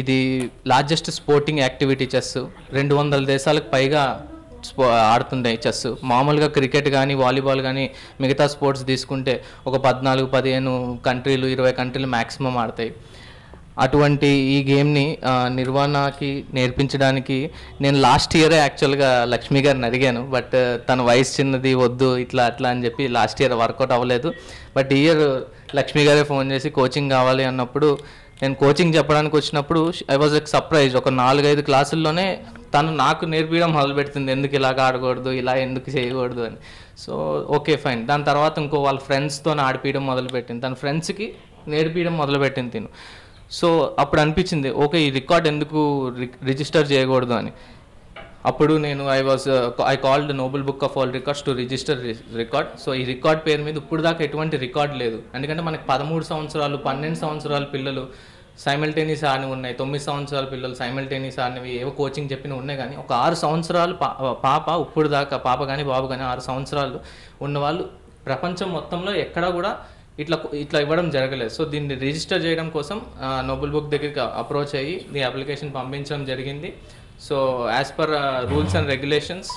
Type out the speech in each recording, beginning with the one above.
ఇది largest sporting activity chess రెండు వందల దేశాలకు పైగా ఆడుతుంది చెస్ మామూలుగా క్రికెట్ కానీ వాలీబాల్ కానీ మిగతా స్పోర్ట్స్ తీసుకుంటే ఒక పద్నాలుగు పదిహేను కంట్రీలు ఇరవై కంట్రీలు మ్యాక్సిమం ఆడతాయి అటువంటి ఈ గేమ్ని నిర్వహణకి నేర్పించడానికి నేను లాస్ట్ ఇయరే యాక్చువల్గా లక్ష్మి గారిని అడిగాను బట్ తన వయసు చిన్నది వద్దు ఇట్లా అట్లా అని చెప్పి లాస్ట్ ఇయర్ వర్కౌట్ అవ్వలేదు బట్ ఇయర్ లక్ష్మి గారే ఫోన్ చేసి కోచింగ్ కావాలి అన్నప్పుడు నేను కోచింగ్ చెప్పడానికి వచ్చినప్పుడు ఐ వాజ్ ఎక్ సర్ప్రైజ్ ఒక నాలుగైదు క్లాసుల్లోనే తను నాకు నేర్పించడం పెడుతుంది ఎందుకు ఇలాగ ఆడకూడదు ఇలా ఎందుకు చేయకూడదు అని సో ఓకే ఫైన్ దాని తర్వాత ఇంకో వాళ్ళ ఫ్రెండ్స్తో ఆడిపించడం మొదలుపెట్టింది తన ఫ్రెండ్స్కి నేర్పించడం మొదలుపెట్టింది తిను సో అప్పుడు అనిపించింది ఓకే ఈ రికార్డ్ ఎందుకు రిజిస్టర్ చేయకూడదు అని అప్పుడు నేను I was I called Noble book of all records to register record so ఈ రికార్డ్ పేరు మీద ఇప్పుడు దాకా ఎటువంటి రికార్డ్ లేదు ఎందుకంటే మనకి పదమూడు సంవత్సరాలు పన్నెండు సంవత్సరాల పిల్లలు సైమల్టేనియస్ ఆడినవి ఉన్నాయి తొమ్మిది సంవత్సరాల పిల్లలు సైమల్టేనియస్ ఆడినవి ఏవో కోచింగ్ చెప్పిన ఉన్నాయి కానీ ఒక ఆరు సంవత్సరాలు పాప ఇప్పుడు దాకా పాప కానీ బాబు కానీ ఆరు సంవత్సరాలు ఉన్నవాళ్ళు ప్రపంచం మొత్తంలో ఎక్కడా కూడా ఇట్లా ఇట్లా ఇవ్వడం జరగలేదు సో దీన్ని రిజిస్టర్ చేయడం కోసం నోబెల్ బుక్ దగ్గరికి అప్రోచ్ అయ్యి ది అప్లికేషన్ పంపించడం జరిగింది so as per rules and regulations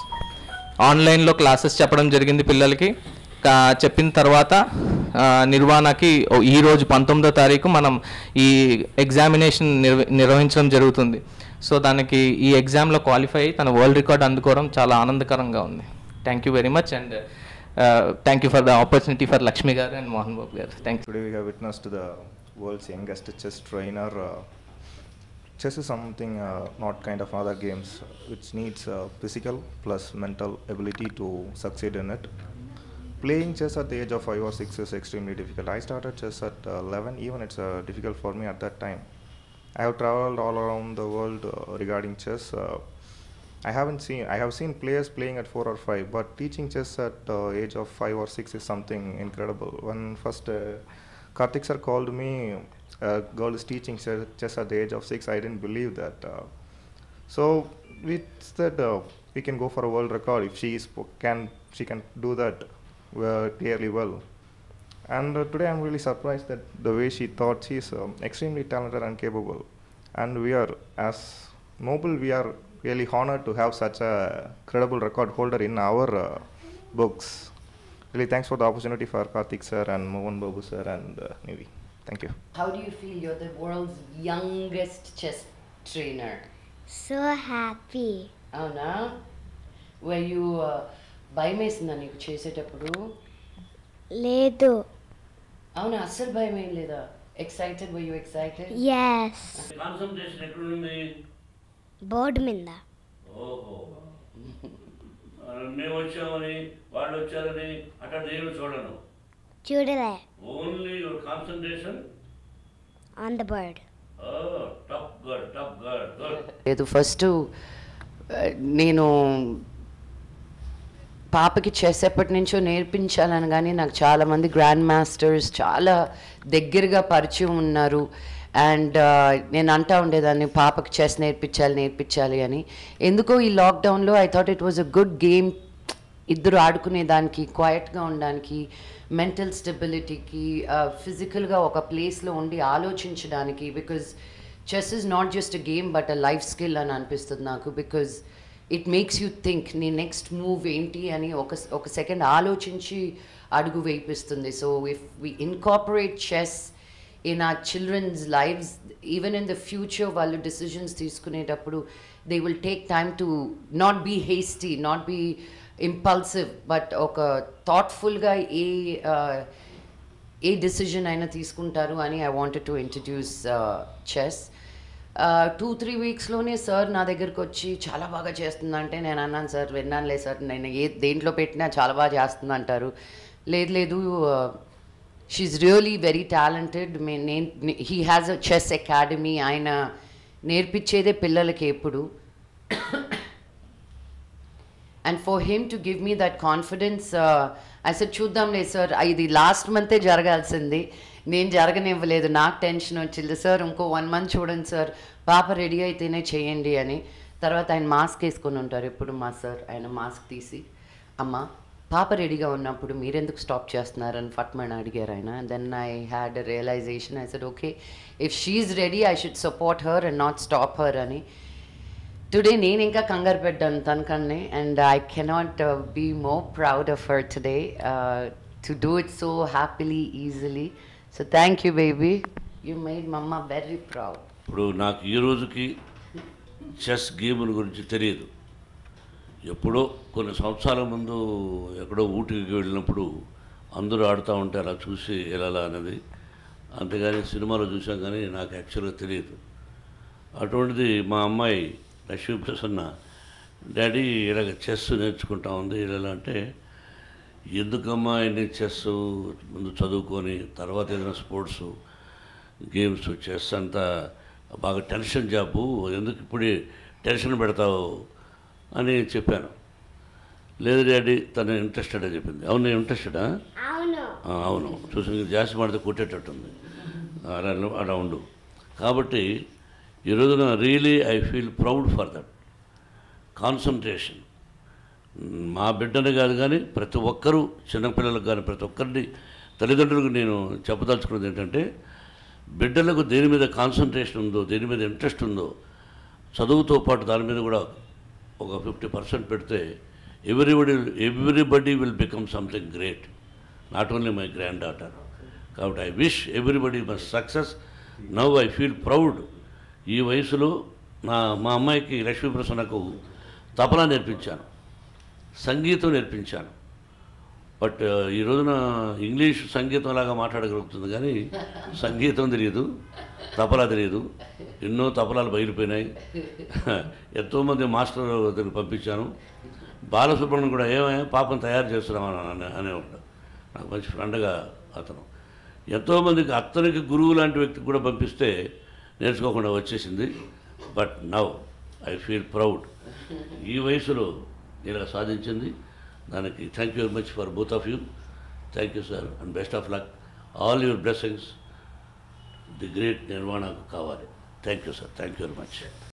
ఆన్లైన్లో క్లాసెస్ చెప్పడం జరిగింది పిల్లలకి చెప్పిన తర్వాత నిర్వహణకి ఈరోజు పంతొమ్మిదో తారీఖు మనం ఈ ఎగ్జామినేషన్ నిర్వ నిర్వహించడం జరుగుతుంది సో దానికి ఈ ఎగ్జామ్లో క్వాలిఫై అయ్యి తన వరల్డ్ రికార్డ్ అందుకోవడం చాలా ఆనందకరంగా ఉంది thank you very much and thank you for the opportunity for Lakshmi garu and Mohan Babu garu thank you witness to the world's youngest chess trainer chess is something uh, not kind of other games which needs uh, physical plus mental ability to succeed in it playing chess at the age of 5 or 6 is extremely difficult i started chess at uh, 11 even it's uh, difficult for me at that time i have traveled all around the world uh, regarding chess uh, i haven't seen i have seen players playing at 4 or 5 but teaching chess at the age of 5 or 6 is something incredible when first kartik sir called me a uh, girl is teaching just at the age of six. I didn't believe that. Uh, so we said uh, we can go for a world record if she is, can she can do that clearly well. And today I'm really surprised that the way she thought she's um, extremely talented and capable. And we are, as Noble, we are really honored to have such a credible record holder in our uh, books. Really, thanks for the opportunity for Karthik sir and Mohan Babu sir and uh, Nivi. Thank you. How do you feel? You're the world's youngest chess trainer. So happy. అవునా way you భయం వేసిందా నీకు చేసేటప్పుడు లేదు అవునా అస్సలు భయం ఏం లేదా excited why you excited yes concentration ఎక్కడుంది బోర్డు మీద ఓహో మేము వచ్చామని వాళ్ళు వచ్చారని అట్లా నేను చూడను చూడలే only your concentration on the bird లేదు ఫస్ట్ uh, నేను పాపకి చెస్ నుంచో నేర్పించాలని కానీ నాకు చాలామంది గ్రాండ్ మాస్టర్స్ చాలా దగ్గరగా పరిచయం ఉన్నారు అండ్ uh, నేను అంటా ఉండేదాన్ని పాపకి చెస్ నేర్పించాలి నేర్పించాలి అని ఎందుకో ఈ లాక్డౌన్లో I thought it was a good game ఇద్దరు ఆడుకునేదానికి క్వయట్గా ఉండడానికి మెంటల్ స్టెబిలిటీకి ఫిజికల్గా ఒక ప్లేస్లో ఉండి ఆలోచించడానికి because chess is not just a game but a life skill అని అనిపిస్తుంది నాకు because it makes you think నీ నెక్స్ట్ మూవ్ ఏంటి అని ఒక ఒక సెకండ్ ఆలోచించి అడుగు వేయిపిస్తుంది so if we incorporate chess in a children's lives even in the future వాళ్ళు డిసిజన్స్ తీసుకునేటప్పుడు they will take time to not be hasty not be impulsive but ఒక థాట్ఫుల్గా ఏ ఏ డిసిజన్ అయినా తీసుకుంటారు అని I wanted to introduce chess two three వీక్స్లోనే సార్ నా దగ్గరకు వచ్చి చాలా బాగా చేస్తుంది అంటే నేను అన్నాను సార్ విన్నానులే సార్ నేను ఏ దేంట్లో పెట్టినా చాలా బాగా చేస్తుంది అంటారు లేదు లేదు షీఈ్ రియలీ వెరీ టాలెంటెడ్ మే నేను he has a chess academy ఆయన నేర్పించేదే పిల్లలకి ఎప్పుడు and for him to give me that confidence అసలు చూద్దాంలే సార్ ఇది లాస్ట్ మంతే జరగాల్సింది నేను జరగనివ్వలేదు నాకు టెన్షన్ వచ్చింది సార్ ఇంకో వన్ మంత్ చూడండి సార్ పాప రెడీ అయితేనే చేయండి అని తర్వాత ఆయన మాస్క్ వేసుకొని ఉంటారు ఎప్పుడు మా సార్ ఆయన మాస్క్ తీసి అమ్మ పాప రెడీగా ఉన్నప్పుడు మీరెందుకు స్టాప్ చేస్తున్నారని ఫట్మన్ అడిగారు ఆయన then I had realization I said okay if she ready I should support her and not stop her అని టుడే నేను ఇంకా కంగారు పెట్టాను తనకాన్ని and I cannot be more proud of her today to do it so happily easily so thank you baby you made mamma very proud ఇప్పుడు నాకు ఈ రోజుకి చెస్ గేముల గురించి తెలియదు ఎప్పుడో కొన్ని సంవత్సరాల ముందు ఎక్కడో ఊటికి వెళ్ళినప్పుడు అందరూ ఆడుతూ ఉంటే అలా చూసి వెళ్ళాలా అనేది అంతేగాని సినిమాలో చూసాం కానీ నాకు యాక్చువల్గా తెలియదు అటువంటిది మా అమ్మాయి లక్ష్మీ డాడీ ఇలాగ చెస్ నేర్చుకుంటా ఉంది ఇలా అంటే ఎందుకమ్మా ఇన్ని చెస్ ముందు చదువుకొని తర్వాత ఏదైనా స్పోర్ట్స్ గేమ్స్ చెస్ అంతా బాగా టెన్షన్ జాబు ఎందుకు ఇప్పుడే టెన్షన్ పెడతావు అని చెప్పాను లేదు డాడీ తను ఇంట్రెస్టెడ్ అని చెప్పింది అవును ఇంట్రెస్టెడా అవును చూసి జాస్తి మాడితే కొట్టేటట్టుంది అలా అలా ఉండు కాబట్టి Irodana, really, I feel proud for that. Concentration. My bedana gargani, Pratuvakaru, Chenapalagan, Pratokardi, Talidanugunino, Chapatatskur, the Tente, Bedalago, the enemy the concentration, though, the enemy the interest, though, Saduto part, the fifty percent per day. Everybody, will become something great, not only my granddaughter. but I wish everybody must success. Now I feel proud. ఈ వయసులో నా మా అమ్మాయికి ప్రసన్నకు తపలా నేర్పించాను సంగీతం నేర్పించాను but ఈ రోజున ఇంగ్లీష్ సంగీతం లాగా మాట్లాడగలుగుతుంది కానీ సంగీతం తెలియదు తపలా తెలియదు ఎన్నో తపలాలు బయలుపోయినాయి ఎంతోమంది మాస్టర్ దగ్గర పంపించాను బాలసుబ్రహ్మణ్యం కూడా ఏమైనా పాపం తయారు చేస్తున్నామని అనేవాడు నాకు మంచి ఫ్రెండ్గా అతను ఎంతోమందికి అతనికి గురువు లాంటి వ్యక్తికి కూడా పంపిస్తే నేర్చుకోకుండా వచ్చేసింది but now I feel proud ఈ వయసులో నేను సాధించింది దానికి thank you very much for both of you thank you sir and best of luck all your blessings the great నిర్మాణకు కావాలి థ్యాంక్ యూ సార్ థ్యాంక్ యూ వెరీ మచ్